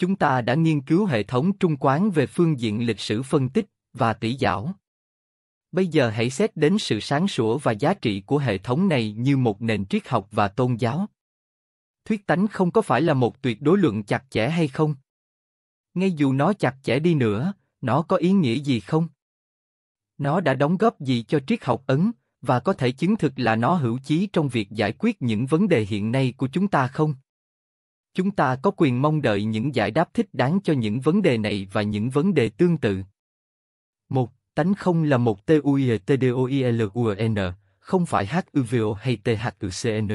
Chúng ta đã nghiên cứu hệ thống trung quán về phương diện lịch sử phân tích và tỷ giảo. Bây giờ hãy xét đến sự sáng sủa và giá trị của hệ thống này như một nền triết học và tôn giáo. Thuyết tánh không có phải là một tuyệt đối luận chặt chẽ hay không? Ngay dù nó chặt chẽ đi nữa, nó có ý nghĩa gì không? Nó đã đóng góp gì cho triết học Ấn và có thể chứng thực là nó hữu chí trong việc giải quyết những vấn đề hiện nay của chúng ta không? Chúng ta có quyền mong đợi những giải đáp thích đáng cho những vấn đề này và những vấn đề tương tự. Một, Tánh không là một t t u u i i d o l n không phải h u v o hay t h h u u c n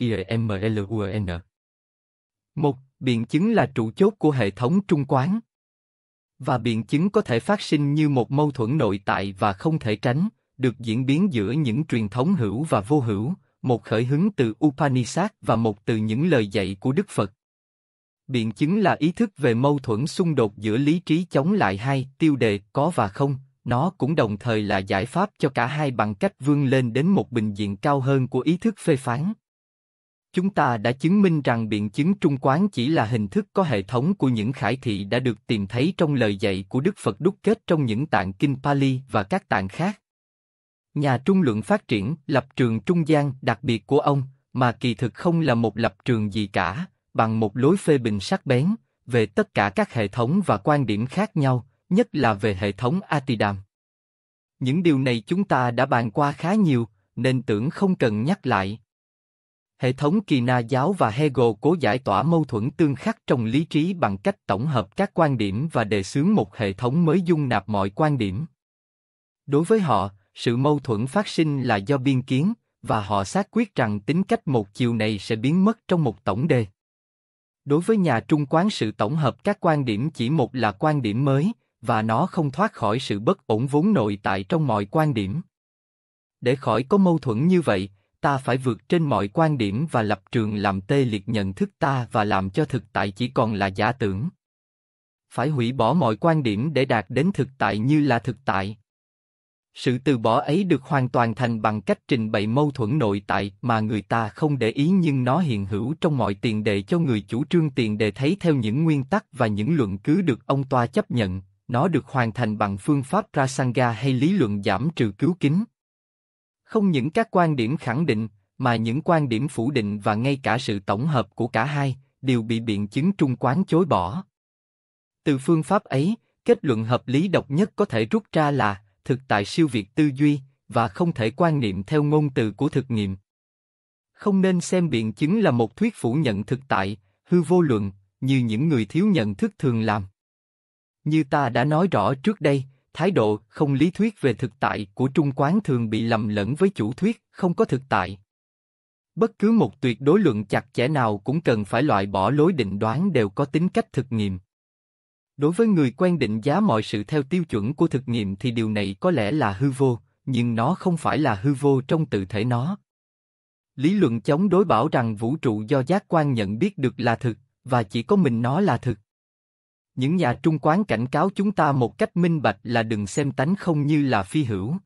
i m l n Một, biện chứng là trụ chốt của hệ thống trung quán. Và biện chứng có thể phát sinh như một mâu thuẫn nội tại và không thể tránh, được diễn biến giữa những truyền thống hữu và vô hữu, một khởi hứng từ Upanishad và một từ những lời dạy của Đức Phật biện chứng là ý thức về mâu thuẫn xung đột giữa lý trí chống lại hai tiêu đề có và không nó cũng đồng thời là giải pháp cho cả hai bằng cách vươn lên đến một bình diện cao hơn của ý thức phê phán chúng ta đã chứng minh rằng biện chứng trung quán chỉ là hình thức có hệ thống của những khải thị đã được tìm thấy trong lời dạy của Đức Phật đúc kết trong những tạng kinh Pali và các tạng khác. Nhà trung Luận phát triển, lập trường trung gian đặc biệt của ông, mà kỳ thực không là một lập trường gì cả, bằng một lối phê bình sắc bén về tất cả các hệ thống và quan điểm khác nhau, nhất là về hệ thống Atidam. Những điều này chúng ta đã bàn qua khá nhiều, nên tưởng không cần nhắc lại. Hệ thống Kỳ Na giáo và Hegel cố giải tỏa mâu thuẫn tương khắc trong lý trí bằng cách tổng hợp các quan điểm và đề xướng một hệ thống mới dung nạp mọi quan điểm. Đối với họ, sự mâu thuẫn phát sinh là do biên kiến, và họ xác quyết rằng tính cách một chiều này sẽ biến mất trong một tổng đề. Đối với nhà Trung quán sự tổng hợp các quan điểm chỉ một là quan điểm mới, và nó không thoát khỏi sự bất ổn vốn nội tại trong mọi quan điểm. Để khỏi có mâu thuẫn như vậy, ta phải vượt trên mọi quan điểm và lập trường làm tê liệt nhận thức ta và làm cho thực tại chỉ còn là giả tưởng. Phải hủy bỏ mọi quan điểm để đạt đến thực tại như là thực tại. Sự từ bỏ ấy được hoàn toàn thành bằng cách trình bày mâu thuẫn nội tại mà người ta không để ý nhưng nó hiện hữu trong mọi tiền đề cho người chủ trương tiền đề thấy theo những nguyên tắc và những luận cứ được ông toa chấp nhận, nó được hoàn thành bằng phương pháp rasanga hay lý luận giảm trừ cứu kính. Không những các quan điểm khẳng định, mà những quan điểm phủ định và ngay cả sự tổng hợp của cả hai đều bị biện chứng trung quán chối bỏ. Từ phương pháp ấy, kết luận hợp lý độc nhất có thể rút ra là thực tại siêu việt tư duy và không thể quan niệm theo ngôn từ của thực nghiệm. Không nên xem biện chứng là một thuyết phủ nhận thực tại, hư vô luận, như những người thiếu nhận thức thường làm. Như ta đã nói rõ trước đây, thái độ không lý thuyết về thực tại của Trung Quán thường bị lầm lẫn với chủ thuyết không có thực tại. Bất cứ một tuyệt đối luận chặt chẽ nào cũng cần phải loại bỏ lối định đoán đều có tính cách thực nghiệm. Đối với người quen định giá mọi sự theo tiêu chuẩn của thực nghiệm thì điều này có lẽ là hư vô, nhưng nó không phải là hư vô trong tự thể nó. Lý luận chống đối bảo rằng vũ trụ do giác quan nhận biết được là thực, và chỉ có mình nó là thực. Những nhà trung quán cảnh cáo chúng ta một cách minh bạch là đừng xem tánh không như là phi hữu.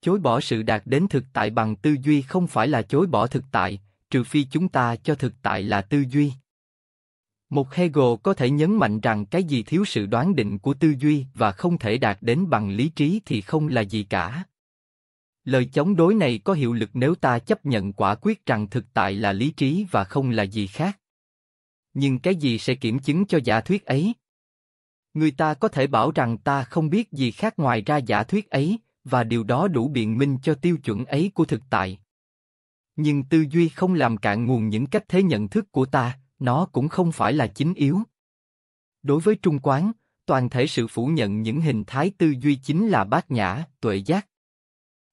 Chối bỏ sự đạt đến thực tại bằng tư duy không phải là chối bỏ thực tại, trừ phi chúng ta cho thực tại là tư duy. Một Hegel có thể nhấn mạnh rằng cái gì thiếu sự đoán định của tư duy và không thể đạt đến bằng lý trí thì không là gì cả. Lời chống đối này có hiệu lực nếu ta chấp nhận quả quyết rằng thực tại là lý trí và không là gì khác. Nhưng cái gì sẽ kiểm chứng cho giả thuyết ấy? Người ta có thể bảo rằng ta không biết gì khác ngoài ra giả thuyết ấy, và điều đó đủ biện minh cho tiêu chuẩn ấy của thực tại. Nhưng tư duy không làm cạn nguồn những cách thế nhận thức của ta, nó cũng không phải là chính yếu. Đối với Trung Quán, toàn thể sự phủ nhận những hình thái tư duy chính là bát nhã, tuệ giác.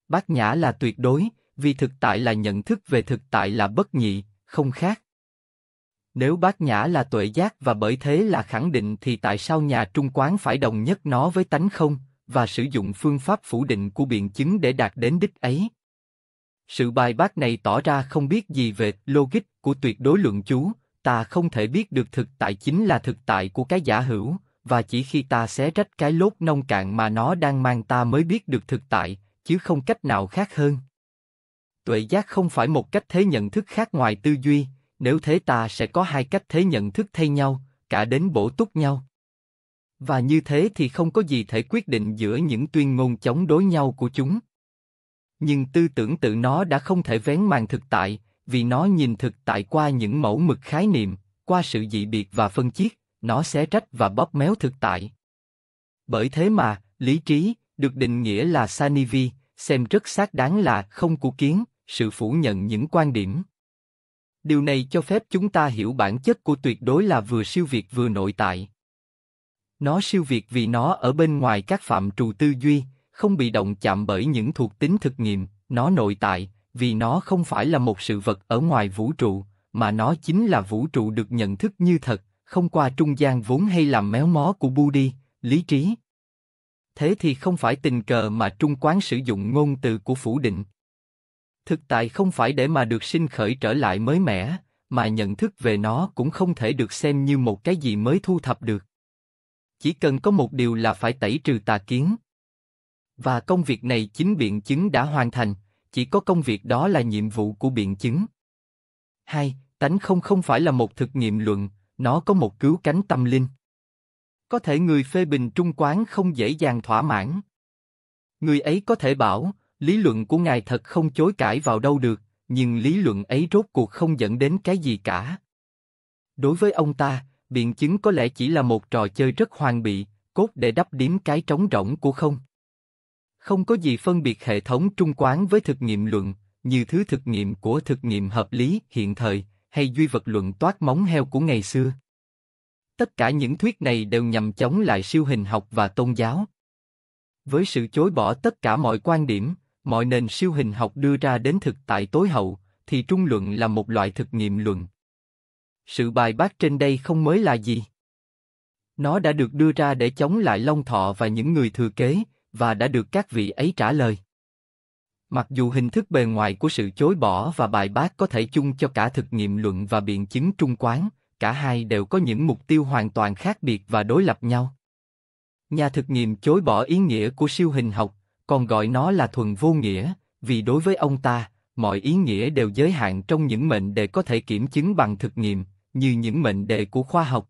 Bát nhã là tuyệt đối, vì thực tại là nhận thức về thực tại là bất nhị, không khác. Nếu bát nhã là tuệ giác và bởi thế là khẳng định thì tại sao nhà Trung Quán phải đồng nhất nó với tánh không, và sử dụng phương pháp phủ định của biện chứng để đạt đến đích ấy? Sự bài bác này tỏ ra không biết gì về logic của tuyệt đối luận chú, ta không thể biết được thực tại chính là thực tại của cái giả hữu, và chỉ khi ta xé rách cái lốt nông cạn mà nó đang mang ta mới biết được thực tại, chứ không cách nào khác hơn. Tuệ giác không phải một cách thế nhận thức khác ngoài tư duy, nếu thế ta sẽ có hai cách thế nhận thức thay nhau, cả đến bổ túc nhau. Và như thế thì không có gì thể quyết định giữa những tuyên ngôn chống đối nhau của chúng. Nhưng tư tưởng tự nó đã không thể vén màn thực tại, vì nó nhìn thực tại qua những mẫu mực khái niệm, qua sự dị biệt và phân chiết, nó xé rách và bóp méo thực tại. Bởi thế mà, lý trí, được định nghĩa là Sanivi, xem rất xác đáng là không của kiến, sự phủ nhận những quan điểm. Điều này cho phép chúng ta hiểu bản chất của tuyệt đối là vừa siêu việt vừa nội tại. Nó siêu việt vì nó ở bên ngoài các phạm trù tư duy, không bị động chạm bởi những thuộc tính thực nghiệm, nó nội tại, vì nó không phải là một sự vật ở ngoài vũ trụ, mà nó chính là vũ trụ được nhận thức như thật, không qua trung gian vốn hay làm méo mó của đi lý trí. Thế thì không phải tình cờ mà Trung Quán sử dụng ngôn từ của phủ định. Thực tại không phải để mà được sinh khởi trở lại mới mẻ, mà nhận thức về nó cũng không thể được xem như một cái gì mới thu thập được. Chỉ cần có một điều là phải tẩy trừ tà kiến. Và công việc này chính biện chứng đã hoàn thành, chỉ có công việc đó là nhiệm vụ của biện chứng. Hai, tánh không không phải là một thực nghiệm luận, nó có một cứu cánh tâm linh. Có thể người phê bình trung quán không dễ dàng thỏa mãn. Người ấy có thể bảo, lý luận của ngài thật không chối cãi vào đâu được, nhưng lý luận ấy rốt cuộc không dẫn đến cái gì cả. Đối với ông ta, biện chứng có lẽ chỉ là một trò chơi rất hoang bị, cốt để đắp điếm cái trống rỗng của không. Không có gì phân biệt hệ thống trung quán với thực nghiệm luận, như thứ thực nghiệm của thực nghiệm hợp lý hiện thời, hay duy vật luận toát móng heo của ngày xưa. Tất cả những thuyết này đều nhằm chống lại siêu hình học và tôn giáo. Với sự chối bỏ tất cả mọi quan điểm, mọi nền siêu hình học đưa ra đến thực tại tối hậu, thì trung luận là một loại thực nghiệm luận. Sự bài bác trên đây không mới là gì. Nó đã được đưa ra để chống lại Long Thọ và những người thừa kế, và đã được các vị ấy trả lời. Mặc dù hình thức bề ngoài của sự chối bỏ và bài bác có thể chung cho cả thực nghiệm luận và biện chứng trung quán, cả hai đều có những mục tiêu hoàn toàn khác biệt và đối lập nhau. Nhà thực nghiệm chối bỏ ý nghĩa của siêu hình học, còn gọi nó là thuần vô nghĩa, vì đối với ông ta, mọi ý nghĩa đều giới hạn trong những mệnh đề có thể kiểm chứng bằng thực nghiệm, như những mệnh đề của khoa học.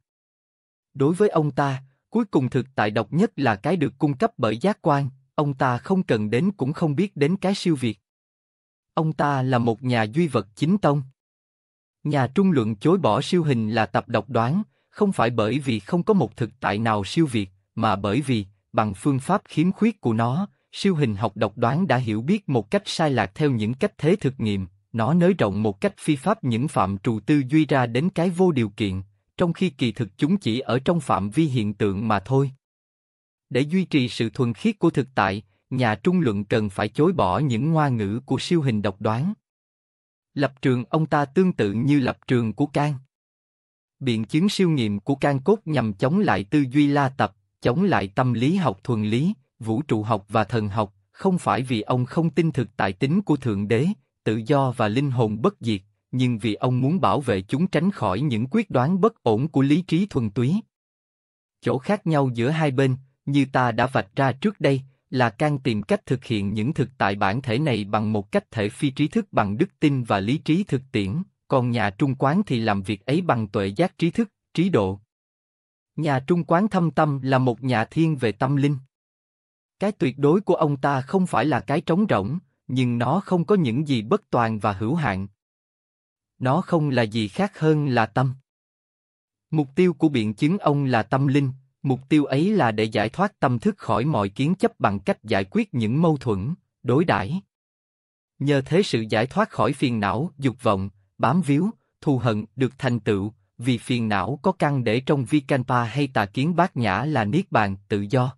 Đối với ông ta, Cuối cùng thực tại độc nhất là cái được cung cấp bởi giác quan, ông ta không cần đến cũng không biết đến cái siêu việt. Ông ta là một nhà duy vật chính tông. Nhà trung luận chối bỏ siêu hình là tập độc đoán, không phải bởi vì không có một thực tại nào siêu việt, mà bởi vì, bằng phương pháp khiếm khuyết của nó, siêu hình học độc đoán đã hiểu biết một cách sai lạc theo những cách thế thực nghiệm, nó nới rộng một cách phi pháp những phạm trù tư duy ra đến cái vô điều kiện, trong khi kỳ thực chúng chỉ ở trong phạm vi hiện tượng mà thôi. Để duy trì sự thuần khiết của thực tại, nhà trung luận cần phải chối bỏ những ngoa ngữ của siêu hình độc đoán. Lập trường ông ta tương tự như lập trường của Can. Biện chứng siêu nghiệm của Can cốt nhằm chống lại tư duy la tập, chống lại tâm lý học thuần lý, vũ trụ học và thần học, không phải vì ông không tin thực tại tính của Thượng Đế, tự do và linh hồn bất diệt, nhưng vì ông muốn bảo vệ chúng tránh khỏi những quyết đoán bất ổn của lý trí thuần túy. Chỗ khác nhau giữa hai bên, như ta đã vạch ra trước đây, là can tìm cách thực hiện những thực tại bản thể này bằng một cách thể phi trí thức bằng đức tin và lý trí thực tiễn, còn nhà trung quán thì làm việc ấy bằng tuệ giác trí thức, trí độ. Nhà trung quán thâm tâm là một nhà thiên về tâm linh. Cái tuyệt đối của ông ta không phải là cái trống rỗng, nhưng nó không có những gì bất toàn và hữu hạn, nó không là gì khác hơn là tâm. Mục tiêu của biện chứng ông là tâm linh, mục tiêu ấy là để giải thoát tâm thức khỏi mọi kiến chấp bằng cách giải quyết những mâu thuẫn, đối đãi. Nhờ thế sự giải thoát khỏi phiền não, dục vọng, bám víu, thù hận được thành tựu, vì phiền não có căn để trong Vikalpa hay tà kiến bát nhã là niết bàn, tự do.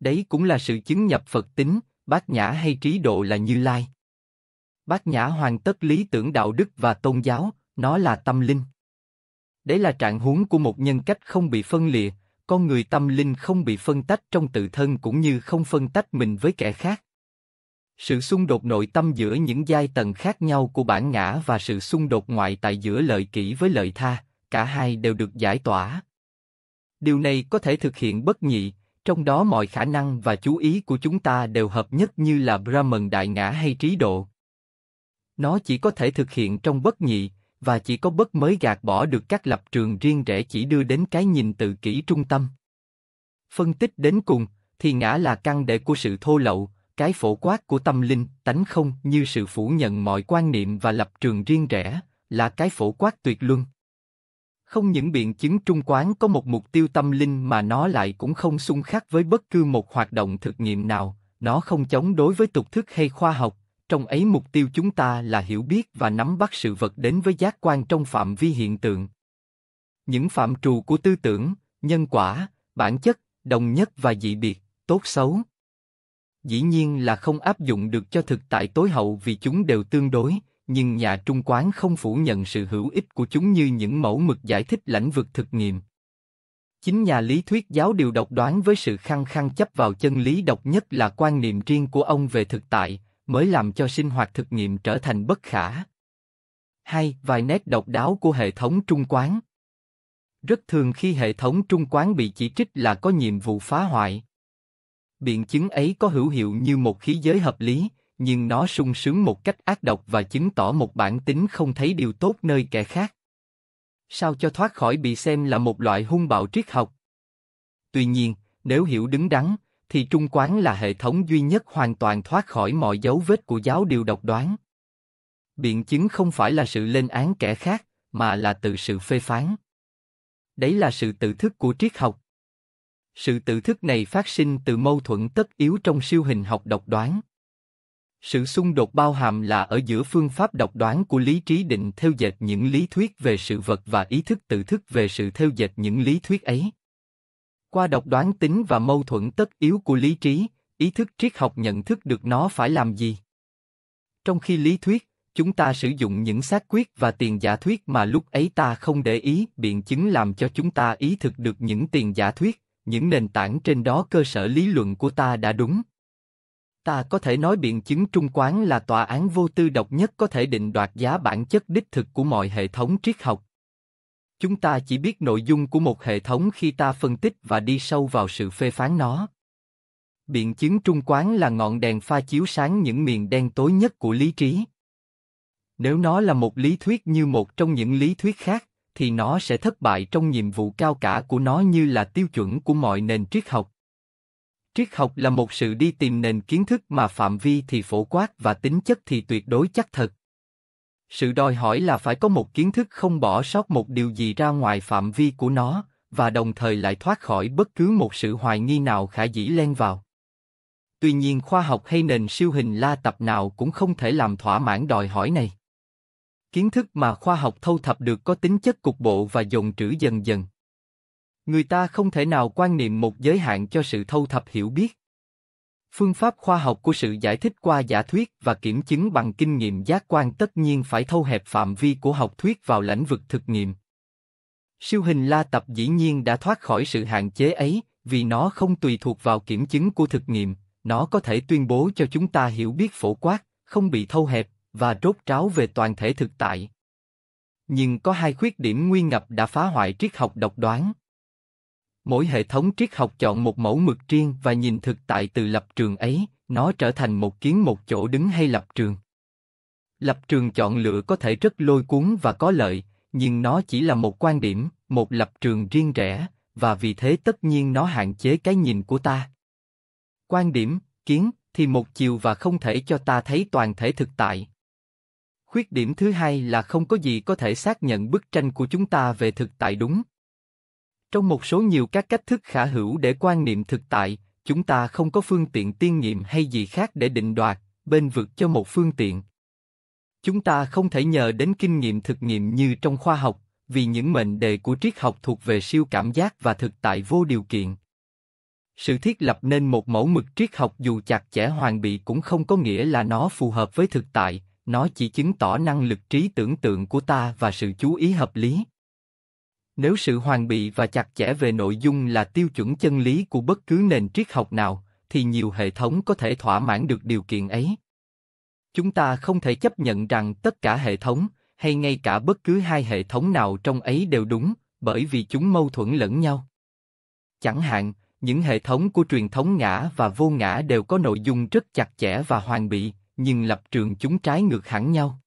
Đấy cũng là sự chứng nhập Phật tính, bát nhã hay trí độ là Như Lai. Bát Nhã hoàn tất lý tưởng đạo đức và tôn giáo, nó là tâm linh. Đấy là trạng huống của một nhân cách không bị phân liệt, con người tâm linh không bị phân tách trong tự thân cũng như không phân tách mình với kẻ khác. Sự xung đột nội tâm giữa những giai tầng khác nhau của bản ngã và sự xung đột ngoại tại giữa lợi kỷ với lợi tha, cả hai đều được giải tỏa. Điều này có thể thực hiện bất nhị, trong đó mọi khả năng và chú ý của chúng ta đều hợp nhất như là Brahman đại ngã hay trí độ. Nó chỉ có thể thực hiện trong bất nhị, và chỉ có bất mới gạt bỏ được các lập trường riêng rẽ chỉ đưa đến cái nhìn tự kỷ trung tâm. Phân tích đến cùng, thì ngã là căn đệ của sự thô lậu, cái phổ quát của tâm linh, tánh không như sự phủ nhận mọi quan niệm và lập trường riêng rẽ, là cái phổ quát tuyệt luân. Không những biện chứng trung quán có một mục tiêu tâm linh mà nó lại cũng không xung khắc với bất cứ một hoạt động thực nghiệm nào, nó không chống đối với tục thức hay khoa học, trong ấy mục tiêu chúng ta là hiểu biết và nắm bắt sự vật đến với giác quan trong phạm vi hiện tượng. Những phạm trù của tư tưởng, nhân quả, bản chất, đồng nhất và dị biệt, tốt xấu. Dĩ nhiên là không áp dụng được cho thực tại tối hậu vì chúng đều tương đối, nhưng nhà trung quán không phủ nhận sự hữu ích của chúng như những mẫu mực giải thích lãnh vực thực nghiệm. Chính nhà lý thuyết giáo điều độc đoán với sự khăng khăng chấp vào chân lý độc nhất là quan niệm riêng của ông về thực tại, mới làm cho sinh hoạt thực nghiệm trở thành bất khả. Hai, vài nét độc đáo của hệ thống trung quán. Rất thường khi hệ thống trung quán bị chỉ trích là có nhiệm vụ phá hoại. Biện chứng ấy có hữu hiệu như một khí giới hợp lý, nhưng nó sung sướng một cách ác độc và chứng tỏ một bản tính không thấy điều tốt nơi kẻ khác. Sao cho thoát khỏi bị xem là một loại hung bạo triết học? Tuy nhiên, nếu hiểu đứng đắn, thì Trung Quán là hệ thống duy nhất hoàn toàn thoát khỏi mọi dấu vết của giáo điều độc đoán. Biện chứng không phải là sự lên án kẻ khác, mà là tự sự phê phán. Đấy là sự tự thức của triết học. Sự tự thức này phát sinh từ mâu thuẫn tất yếu trong siêu hình học độc đoán. Sự xung đột bao hàm là ở giữa phương pháp độc đoán của lý trí định theo dệt những lý thuyết về sự vật và ý thức tự thức về sự theo dệt những lý thuyết ấy. Qua độc đoán tính và mâu thuẫn tất yếu của lý trí, ý thức triết học nhận thức được nó phải làm gì. Trong khi lý thuyết, chúng ta sử dụng những xác quyết và tiền giả thuyết mà lúc ấy ta không để ý, biện chứng làm cho chúng ta ý thức được những tiền giả thuyết, những nền tảng trên đó cơ sở lý luận của ta đã đúng. Ta có thể nói biện chứng trung quán là tòa án vô tư độc nhất có thể định đoạt giá bản chất đích thực của mọi hệ thống triết học, Chúng ta chỉ biết nội dung của một hệ thống khi ta phân tích và đi sâu vào sự phê phán nó. Biện chứng trung quán là ngọn đèn pha chiếu sáng những miền đen tối nhất của lý trí. Nếu nó là một lý thuyết như một trong những lý thuyết khác, thì nó sẽ thất bại trong nhiệm vụ cao cả của nó như là tiêu chuẩn của mọi nền triết học. Triết học là một sự đi tìm nền kiến thức mà phạm vi thì phổ quát và tính chất thì tuyệt đối chắc thật. Sự đòi hỏi là phải có một kiến thức không bỏ sót một điều gì ra ngoài phạm vi của nó, và đồng thời lại thoát khỏi bất cứ một sự hoài nghi nào khả dĩ len vào. Tuy nhiên khoa học hay nền siêu hình la tập nào cũng không thể làm thỏa mãn đòi hỏi này. Kiến thức mà khoa học thâu thập được có tính chất cục bộ và dồn trữ dần dần. Người ta không thể nào quan niệm một giới hạn cho sự thâu thập hiểu biết. Phương pháp khoa học của sự giải thích qua giả thuyết và kiểm chứng bằng kinh nghiệm giác quan tất nhiên phải thâu hẹp phạm vi của học thuyết vào lĩnh vực thực nghiệm. Siêu hình la tập dĩ nhiên đã thoát khỏi sự hạn chế ấy, vì nó không tùy thuộc vào kiểm chứng của thực nghiệm, nó có thể tuyên bố cho chúng ta hiểu biết phổ quát, không bị thâu hẹp và rốt ráo về toàn thể thực tại. Nhưng có hai khuyết điểm nguy ngập đã phá hoại triết học độc đoán. Mỗi hệ thống triết học chọn một mẫu mực riêng và nhìn thực tại từ lập trường ấy, nó trở thành một kiến một chỗ đứng hay lập trường. Lập trường chọn lựa có thể rất lôi cuốn và có lợi, nhưng nó chỉ là một quan điểm, một lập trường riêng rẽ, và vì thế tất nhiên nó hạn chế cái nhìn của ta. Quan điểm, kiến, thì một chiều và không thể cho ta thấy toàn thể thực tại. Khuyết điểm thứ hai là không có gì có thể xác nhận bức tranh của chúng ta về thực tại đúng. Trong một số nhiều các cách thức khả hữu để quan niệm thực tại, chúng ta không có phương tiện tiên nghiệm hay gì khác để định đoạt, bên vực cho một phương tiện. Chúng ta không thể nhờ đến kinh nghiệm thực nghiệm như trong khoa học, vì những mệnh đề của triết học thuộc về siêu cảm giác và thực tại vô điều kiện. Sự thiết lập nên một mẫu mực triết học dù chặt chẽ hoàn bị cũng không có nghĩa là nó phù hợp với thực tại, nó chỉ chứng tỏ năng lực trí tưởng tượng của ta và sự chú ý hợp lý. Nếu sự hoàn bị và chặt chẽ về nội dung là tiêu chuẩn chân lý của bất cứ nền triết học nào, thì nhiều hệ thống có thể thỏa mãn được điều kiện ấy. Chúng ta không thể chấp nhận rằng tất cả hệ thống, hay ngay cả bất cứ hai hệ thống nào trong ấy đều đúng, bởi vì chúng mâu thuẫn lẫn nhau. Chẳng hạn, những hệ thống của truyền thống ngã và vô ngã đều có nội dung rất chặt chẽ và hoàn bị, nhưng lập trường chúng trái ngược hẳn nhau.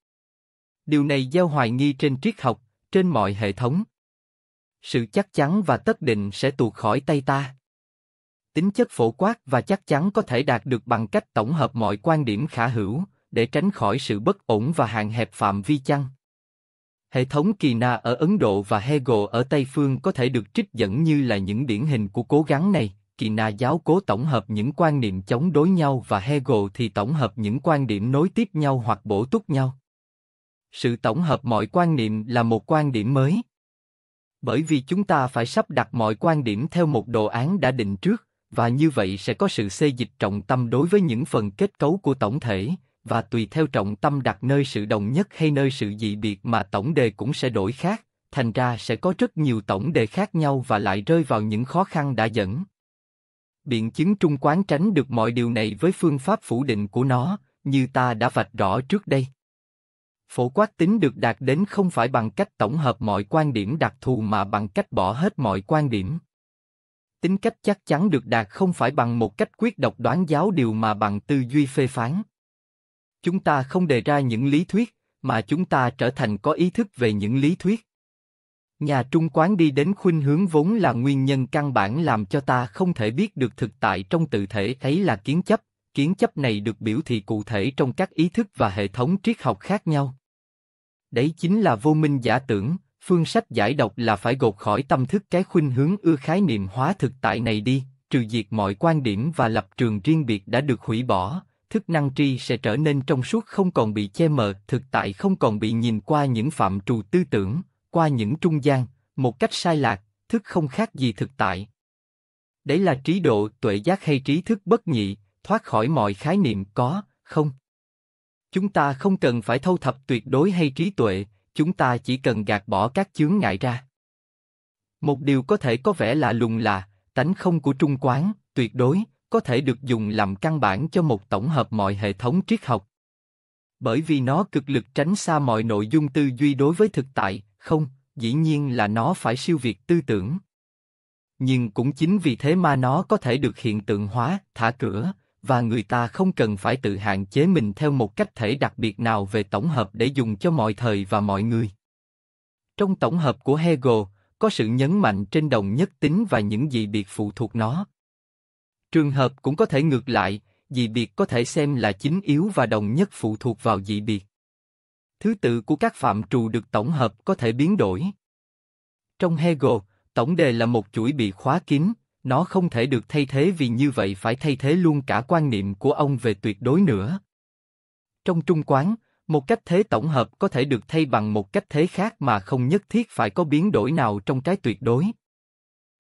Điều này gieo hoài nghi trên triết học, trên mọi hệ thống sự chắc chắn và tất định sẽ tuột khỏi tay ta. Tính chất phổ quát và chắc chắn có thể đạt được bằng cách tổng hợp mọi quan điểm khả hữu, để tránh khỏi sự bất ổn và hạn hẹp phạm vi chăng. Hệ thống Kỳ Na ở Ấn Độ và Hegel ở Tây Phương có thể được trích dẫn như là những điển hình của cố gắng này. Kỳ Na giáo cố tổng hợp những quan niệm chống đối nhau và Hegel thì tổng hợp những quan điểm nối tiếp nhau hoặc bổ túc nhau. Sự tổng hợp mọi quan niệm là một quan điểm mới, bởi vì chúng ta phải sắp đặt mọi quan điểm theo một đồ án đã định trước và như vậy sẽ có sự xê dịch trọng tâm đối với những phần kết cấu của tổng thể và tùy theo trọng tâm đặt nơi sự đồng nhất hay nơi sự dị biệt mà tổng đề cũng sẽ đổi khác thành ra sẽ có rất nhiều tổng đề khác nhau và lại rơi vào những khó khăn đã dẫn biện chứng trung quán tránh được mọi điều này với phương pháp phủ định của nó như ta đã vạch rõ trước đây phổ quát tính được đạt đến không phải bằng cách tổng hợp mọi quan điểm đặc thù mà bằng cách bỏ hết mọi quan điểm tính cách chắc chắn được đạt không phải bằng một cách quyết độc đoán giáo điều mà bằng tư duy phê phán chúng ta không đề ra những lý thuyết mà chúng ta trở thành có ý thức về những lý thuyết nhà trung quán đi đến khuynh hướng vốn là nguyên nhân căn bản làm cho ta không thể biết được thực tại trong tự thể ấy là kiến chấp kiến chấp này được biểu thị cụ thể trong các ý thức và hệ thống triết học khác nhau Đấy chính là vô minh giả tưởng, phương sách giải độc là phải gột khỏi tâm thức cái khuynh hướng ưa khái niệm hóa thực tại này đi, trừ diệt mọi quan điểm và lập trường riêng biệt đã được hủy bỏ, thức năng tri sẽ trở nên trong suốt không còn bị che mờ, thực tại không còn bị nhìn qua những phạm trù tư tưởng, qua những trung gian, một cách sai lạc, thức không khác gì thực tại. Đấy là trí độ, tuệ giác hay trí thức bất nhị, thoát khỏi mọi khái niệm có, không. Chúng ta không cần phải thâu thập tuyệt đối hay trí tuệ, chúng ta chỉ cần gạt bỏ các chướng ngại ra. Một điều có thể có vẻ lạ lùng là, tánh không của trung quán, tuyệt đối, có thể được dùng làm căn bản cho một tổng hợp mọi hệ thống triết học. Bởi vì nó cực lực tránh xa mọi nội dung tư duy đối với thực tại, không, dĩ nhiên là nó phải siêu việt tư tưởng. Nhưng cũng chính vì thế mà nó có thể được hiện tượng hóa, thả cửa, và người ta không cần phải tự hạn chế mình theo một cách thể đặc biệt nào về tổng hợp để dùng cho mọi thời và mọi người. Trong tổng hợp của Hegel, có sự nhấn mạnh trên đồng nhất tính và những gì biệt phụ thuộc nó. Trường hợp cũng có thể ngược lại, dị biệt có thể xem là chính yếu và đồng nhất phụ thuộc vào dị biệt. Thứ tự của các phạm trù được tổng hợp có thể biến đổi. Trong Hegel, tổng đề là một chuỗi bị khóa kín, nó không thể được thay thế vì như vậy phải thay thế luôn cả quan niệm của ông về tuyệt đối nữa. Trong trung quán, một cách thế tổng hợp có thể được thay bằng một cách thế khác mà không nhất thiết phải có biến đổi nào trong cái tuyệt đối.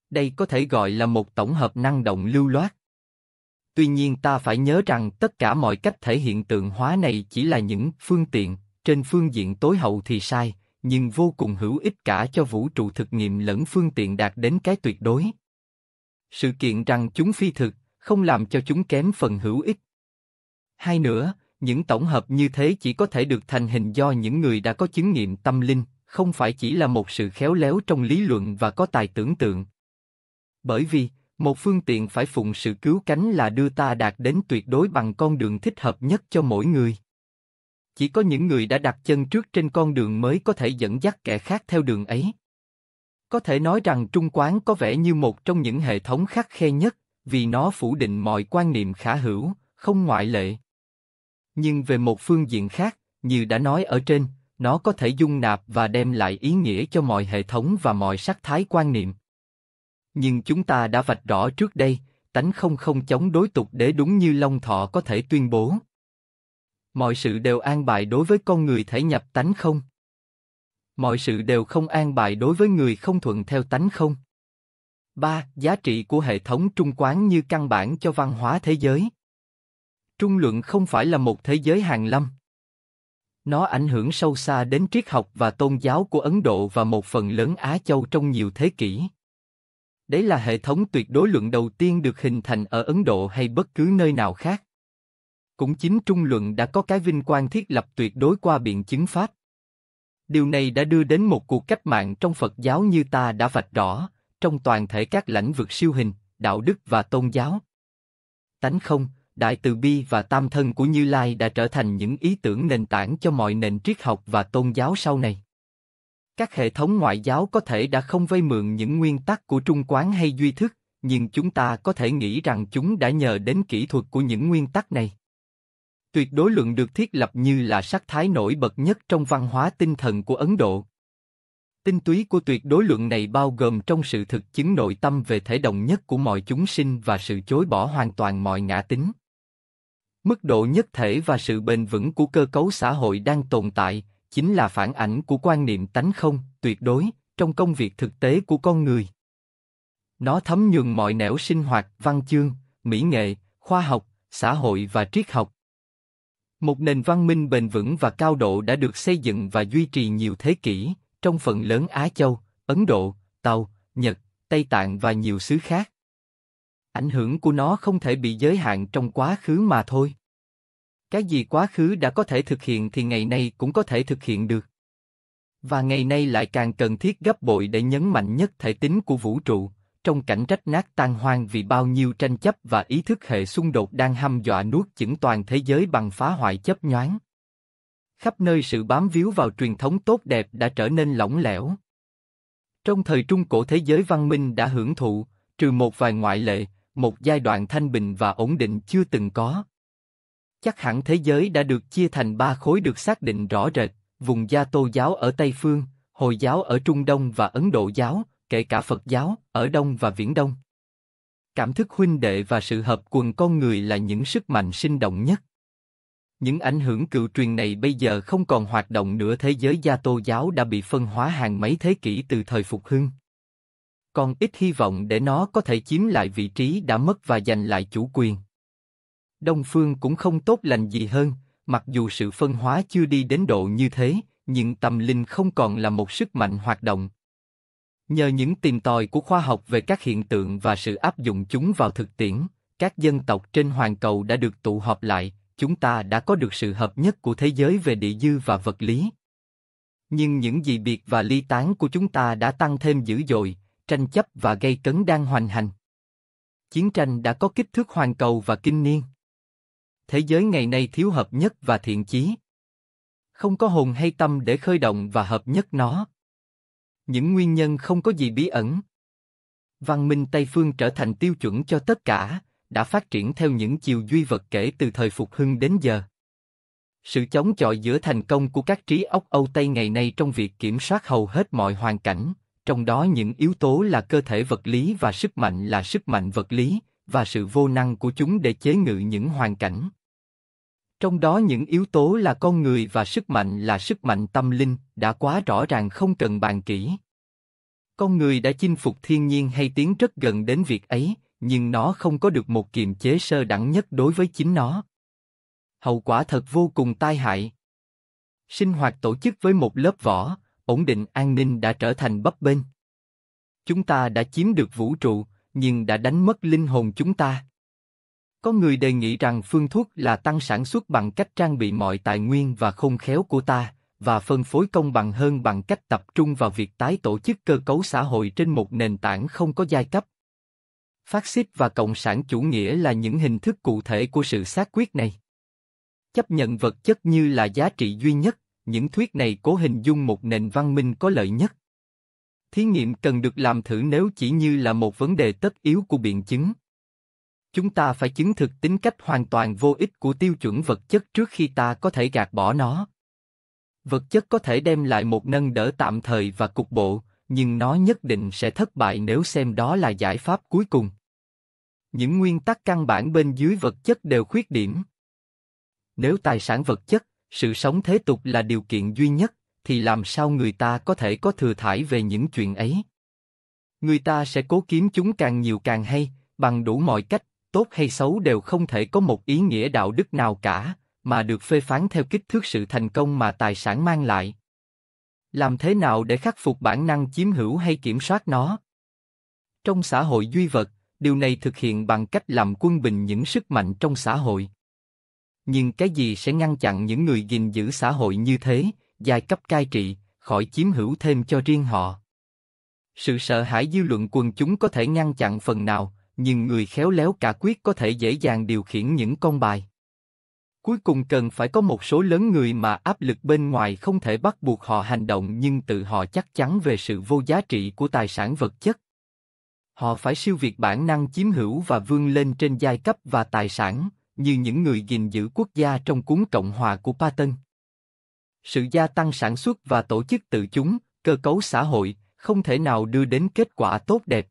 Đây có thể gọi là một tổng hợp năng động lưu loát. Tuy nhiên ta phải nhớ rằng tất cả mọi cách thể hiện tượng hóa này chỉ là những phương tiện, trên phương diện tối hậu thì sai, nhưng vô cùng hữu ích cả cho vũ trụ thực nghiệm lẫn phương tiện đạt đến cái tuyệt đối sự kiện rằng chúng phi thực, không làm cho chúng kém phần hữu ích. Hai nữa, những tổng hợp như thế chỉ có thể được thành hình do những người đã có chứng nghiệm tâm linh, không phải chỉ là một sự khéo léo trong lý luận và có tài tưởng tượng. Bởi vì, một phương tiện phải phụng sự cứu cánh là đưa ta đạt đến tuyệt đối bằng con đường thích hợp nhất cho mỗi người. Chỉ có những người đã đặt chân trước trên con đường mới có thể dẫn dắt kẻ khác theo đường ấy. Có thể nói rằng Trung Quán có vẻ như một trong những hệ thống khắc khe nhất, vì nó phủ định mọi quan niệm khả hữu, không ngoại lệ. Nhưng về một phương diện khác, như đã nói ở trên, nó có thể dung nạp và đem lại ý nghĩa cho mọi hệ thống và mọi sắc thái quan niệm. Nhưng chúng ta đã vạch rõ trước đây, tánh không không chống đối tục để đúng như Long Thọ có thể tuyên bố. Mọi sự đều an bài đối với con người thể nhập tánh không mọi sự đều không an bài đối với người không thuận theo tánh không. 3. Giá trị của hệ thống trung quán như căn bản cho văn hóa thế giới. Trung luận không phải là một thế giới hàng lâm. Nó ảnh hưởng sâu xa đến triết học và tôn giáo của Ấn Độ và một phần lớn Á Châu trong nhiều thế kỷ. Đấy là hệ thống tuyệt đối luận đầu tiên được hình thành ở Ấn Độ hay bất cứ nơi nào khác. Cũng chính trung luận đã có cái vinh quang thiết lập tuyệt đối qua biện chứng pháp. Điều này đã đưa đến một cuộc cách mạng trong Phật giáo như ta đã vạch rõ, trong toàn thể các lãnh vực siêu hình, đạo đức và tôn giáo. Tánh không, đại từ bi và tam thân của Như Lai đã trở thành những ý tưởng nền tảng cho mọi nền triết học và tôn giáo sau này. Các hệ thống ngoại giáo có thể đã không vay mượn những nguyên tắc của trung quán hay duy thức, nhưng chúng ta có thể nghĩ rằng chúng đã nhờ đến kỹ thuật của những nguyên tắc này tuyệt đối luận được thiết lập như là sắc thái nổi bật nhất trong văn hóa tinh thần của Ấn Độ. Tinh túy của tuyệt đối luận này bao gồm trong sự thực chứng nội tâm về thể đồng nhất của mọi chúng sinh và sự chối bỏ hoàn toàn mọi ngã tính. Mức độ nhất thể và sự bền vững của cơ cấu xã hội đang tồn tại chính là phản ảnh của quan niệm tánh không, tuyệt đối, trong công việc thực tế của con người. Nó thấm nhuần mọi nẻo sinh hoạt, văn chương, mỹ nghệ, khoa học, xã hội và triết học, một nền văn minh bền vững và cao độ đã được xây dựng và duy trì nhiều thế kỷ, trong phần lớn Á Châu, Ấn Độ, Tàu, Nhật, Tây Tạng và nhiều xứ khác. Ảnh hưởng của nó không thể bị giới hạn trong quá khứ mà thôi. Cái gì quá khứ đã có thể thực hiện thì ngày nay cũng có thể thực hiện được. Và ngày nay lại càng cần thiết gấp bội để nhấn mạnh nhất thể tính của vũ trụ, trong cảnh rách nát tan hoang vì bao nhiêu tranh chấp và ý thức hệ xung đột đang hăm dọa nuốt chửng toàn thế giới bằng phá hoại chấp nhoáng. Khắp nơi sự bám víu vào truyền thống tốt đẹp đã trở nên lỏng lẻo. Trong thời trung cổ thế giới văn minh đã hưởng thụ, trừ một vài ngoại lệ, một giai đoạn thanh bình và ổn định chưa từng có. Chắc hẳn thế giới đã được chia thành ba khối được xác định rõ rệt, vùng gia tô giáo ở Tây Phương, Hồi giáo ở Trung Đông và Ấn Độ giáo, kể cả Phật giáo, ở Đông và Viễn Đông. Cảm thức huynh đệ và sự hợp quần con người là những sức mạnh sinh động nhất. Những ảnh hưởng cựu truyền này bây giờ không còn hoạt động nữa thế giới gia tô giáo đã bị phân hóa hàng mấy thế kỷ từ thời Phục Hưng. Còn ít hy vọng để nó có thể chiếm lại vị trí đã mất và giành lại chủ quyền. Đông phương cũng không tốt lành gì hơn, mặc dù sự phân hóa chưa đi đến độ như thế, nhưng tâm linh không còn là một sức mạnh hoạt động, Nhờ những tìm tòi của khoa học về các hiện tượng và sự áp dụng chúng vào thực tiễn, các dân tộc trên hoàn cầu đã được tụ họp lại, chúng ta đã có được sự hợp nhất của thế giới về địa dư và vật lý. Nhưng những gì biệt và ly tán của chúng ta đã tăng thêm dữ dội, tranh chấp và gây cấn đang hoành hành. Chiến tranh đã có kích thước hoàn cầu và kinh niên. Thế giới ngày nay thiếu hợp nhất và thiện chí. Không có hồn hay tâm để khơi động và hợp nhất nó những nguyên nhân không có gì bí ẩn. Văn minh Tây Phương trở thành tiêu chuẩn cho tất cả, đã phát triển theo những chiều duy vật kể từ thời Phục Hưng đến giờ. Sự chống chọi giữa thành công của các trí óc Âu Tây ngày nay trong việc kiểm soát hầu hết mọi hoàn cảnh, trong đó những yếu tố là cơ thể vật lý và sức mạnh là sức mạnh vật lý, và sự vô năng của chúng để chế ngự những hoàn cảnh. Trong đó những yếu tố là con người và sức mạnh là sức mạnh tâm linh, đã quá rõ ràng không cần bàn kỹ. Con người đã chinh phục thiên nhiên hay tiến rất gần đến việc ấy, nhưng nó không có được một kiềm chế sơ đẳng nhất đối với chính nó. Hậu quả thật vô cùng tai hại. Sinh hoạt tổ chức với một lớp vỏ, ổn định an ninh đã trở thành bấp bênh. Chúng ta đã chiếm được vũ trụ, nhưng đã đánh mất linh hồn chúng ta. Có người đề nghị rằng phương thuốc là tăng sản xuất bằng cách trang bị mọi tài nguyên và khôn khéo của ta, và phân phối công bằng hơn bằng cách tập trung vào việc tái tổ chức cơ cấu xã hội trên một nền tảng không có giai cấp. Phát xít và cộng sản chủ nghĩa là những hình thức cụ thể của sự xác quyết này. Chấp nhận vật chất như là giá trị duy nhất, những thuyết này cố hình dung một nền văn minh có lợi nhất. Thí nghiệm cần được làm thử nếu chỉ như là một vấn đề tất yếu của biện chứng. Chúng ta phải chứng thực tính cách hoàn toàn vô ích của tiêu chuẩn vật chất trước khi ta có thể gạt bỏ nó. Vật chất có thể đem lại một nâng đỡ tạm thời và cục bộ, nhưng nó nhất định sẽ thất bại nếu xem đó là giải pháp cuối cùng. Những nguyên tắc căn bản bên dưới vật chất đều khuyết điểm. Nếu tài sản vật chất, sự sống thế tục là điều kiện duy nhất, thì làm sao người ta có thể có thừa thải về những chuyện ấy? Người ta sẽ cố kiếm chúng càng nhiều càng hay, bằng đủ mọi cách, tốt hay xấu đều không thể có một ý nghĩa đạo đức nào cả, mà được phê phán theo kích thước sự thành công mà tài sản mang lại. Làm thế nào để khắc phục bản năng chiếm hữu hay kiểm soát nó? Trong xã hội duy vật, điều này thực hiện bằng cách làm quân bình những sức mạnh trong xã hội. Nhưng cái gì sẽ ngăn chặn những người gìn giữ xã hội như thế, giai cấp cai trị, khỏi chiếm hữu thêm cho riêng họ? Sự sợ hãi dư luận quần chúng có thể ngăn chặn phần nào, nhưng người khéo léo cả quyết có thể dễ dàng điều khiển những con bài. Cuối cùng cần phải có một số lớn người mà áp lực bên ngoài không thể bắt buộc họ hành động nhưng tự họ chắc chắn về sự vô giá trị của tài sản vật chất. Họ phải siêu việt bản năng chiếm hữu và vươn lên trên giai cấp và tài sản, như những người gìn giữ quốc gia trong cuốn Cộng hòa của Patton. Sự gia tăng sản xuất và tổ chức tự chúng, cơ cấu xã hội, không thể nào đưa đến kết quả tốt đẹp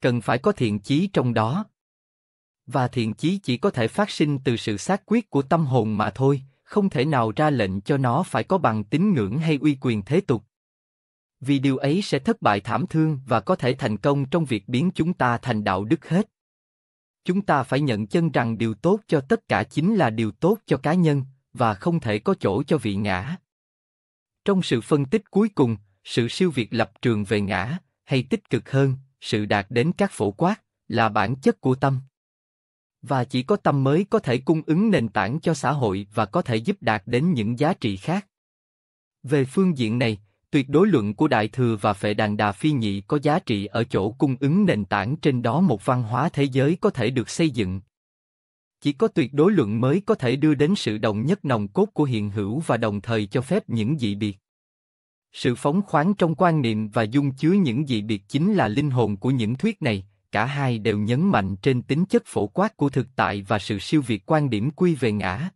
cần phải có thiện chí trong đó. Và thiện chí chỉ có thể phát sinh từ sự xác quyết của tâm hồn mà thôi, không thể nào ra lệnh cho nó phải có bằng tín ngưỡng hay uy quyền thế tục. Vì điều ấy sẽ thất bại thảm thương và có thể thành công trong việc biến chúng ta thành đạo đức hết. Chúng ta phải nhận chân rằng điều tốt cho tất cả chính là điều tốt cho cá nhân và không thể có chỗ cho vị ngã. Trong sự phân tích cuối cùng, sự siêu việt lập trường về ngã hay tích cực hơn sự đạt đến các phổ quát là bản chất của tâm và chỉ có tâm mới có thể cung ứng nền tảng cho xã hội và có thể giúp đạt đến những giá trị khác về phương diện này tuyệt đối luận của đại thừa và phệ đàn đà phi nhị có giá trị ở chỗ cung ứng nền tảng trên đó một văn hóa thế giới có thể được xây dựng chỉ có tuyệt đối luận mới có thể đưa đến sự đồng nhất nồng cốt của hiện hữu và đồng thời cho phép những dị biệt sự phóng khoáng trong quan niệm và dung chứa những gì biệt chính là linh hồn của những thuyết này, cả hai đều nhấn mạnh trên tính chất phổ quát của thực tại và sự siêu việt quan điểm quy về ngã.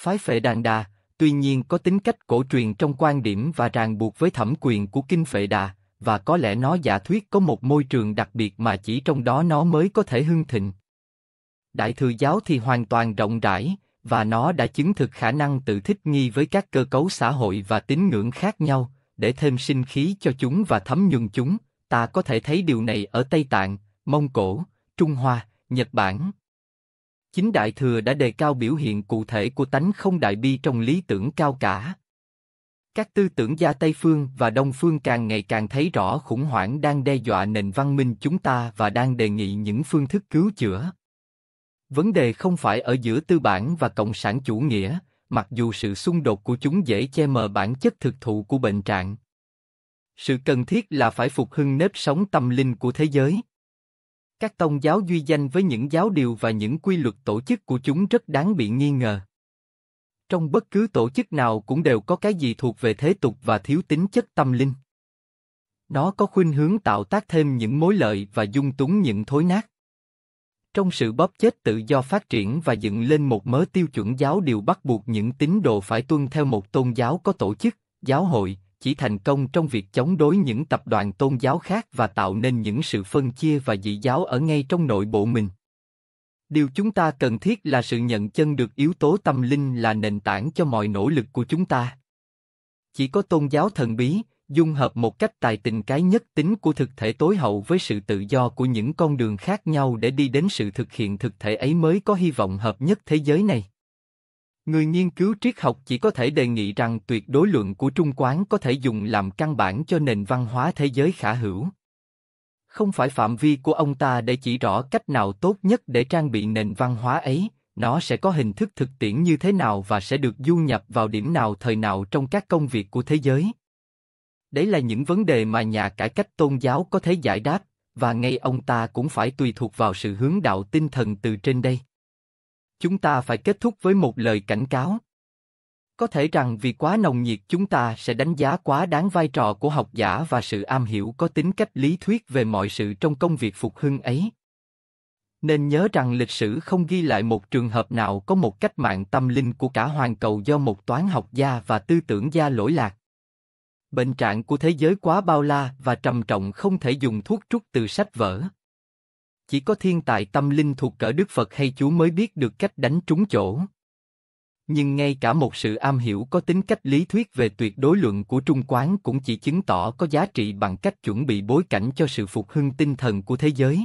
Phái phệ đàn đà, tuy nhiên có tính cách cổ truyền trong quan điểm và ràng buộc với thẩm quyền của kinh phệ đà, và có lẽ nó giả thuyết có một môi trường đặc biệt mà chỉ trong đó nó mới có thể hưng thịnh. Đại thừa giáo thì hoàn toàn rộng rãi, và nó đã chứng thực khả năng tự thích nghi với các cơ cấu xã hội và tín ngưỡng khác nhau, để thêm sinh khí cho chúng và thấm nhuần chúng. Ta có thể thấy điều này ở Tây Tạng, Mông Cổ, Trung Hoa, Nhật Bản. Chính Đại Thừa đã đề cao biểu hiện cụ thể của tánh không đại bi trong lý tưởng cao cả. Các tư tưởng gia Tây Phương và Đông Phương càng ngày càng thấy rõ khủng hoảng đang đe dọa nền văn minh chúng ta và đang đề nghị những phương thức cứu chữa. Vấn đề không phải ở giữa tư bản và cộng sản chủ nghĩa, mặc dù sự xung đột của chúng dễ che mờ bản chất thực thụ của bệnh trạng. Sự cần thiết là phải phục hưng nếp sống tâm linh của thế giới. Các tôn giáo duy danh với những giáo điều và những quy luật tổ chức của chúng rất đáng bị nghi ngờ. Trong bất cứ tổ chức nào cũng đều có cái gì thuộc về thế tục và thiếu tính chất tâm linh. Nó có khuynh hướng tạo tác thêm những mối lợi và dung túng những thối nát. Trong sự bóp chết tự do phát triển và dựng lên một mớ tiêu chuẩn giáo điều bắt buộc những tín đồ phải tuân theo một tôn giáo có tổ chức, giáo hội, chỉ thành công trong việc chống đối những tập đoàn tôn giáo khác và tạo nên những sự phân chia và dị giáo ở ngay trong nội bộ mình. Điều chúng ta cần thiết là sự nhận chân được yếu tố tâm linh là nền tảng cho mọi nỗ lực của chúng ta. Chỉ có tôn giáo thần bí, dung hợp một cách tài tình cái nhất tính của thực thể tối hậu với sự tự do của những con đường khác nhau để đi đến sự thực hiện thực thể ấy mới có hy vọng hợp nhất thế giới này. Người nghiên cứu triết học chỉ có thể đề nghị rằng tuyệt đối luận của Trung Quán có thể dùng làm căn bản cho nền văn hóa thế giới khả hữu. Không phải phạm vi của ông ta để chỉ rõ cách nào tốt nhất để trang bị nền văn hóa ấy, nó sẽ có hình thức thực tiễn như thế nào và sẽ được du nhập vào điểm nào thời nào trong các công việc của thế giới. Đấy là những vấn đề mà nhà cải cách tôn giáo có thể giải đáp, và ngay ông ta cũng phải tùy thuộc vào sự hướng đạo tinh thần từ trên đây. Chúng ta phải kết thúc với một lời cảnh cáo. Có thể rằng vì quá nồng nhiệt chúng ta sẽ đánh giá quá đáng vai trò của học giả và sự am hiểu có tính cách lý thuyết về mọi sự trong công việc phục hưng ấy. Nên nhớ rằng lịch sử không ghi lại một trường hợp nào có một cách mạng tâm linh của cả hoàn cầu do một toán học gia và tư tưởng gia lỗi lạc bệnh trạng của thế giới quá bao la và trầm trọng không thể dùng thuốc trút từ sách vở. Chỉ có thiên tài tâm linh thuộc cỡ Đức Phật hay Chúa mới biết được cách đánh trúng chỗ. Nhưng ngay cả một sự am hiểu có tính cách lý thuyết về tuyệt đối luận của Trung Quán cũng chỉ chứng tỏ có giá trị bằng cách chuẩn bị bối cảnh cho sự phục hưng tinh thần của thế giới.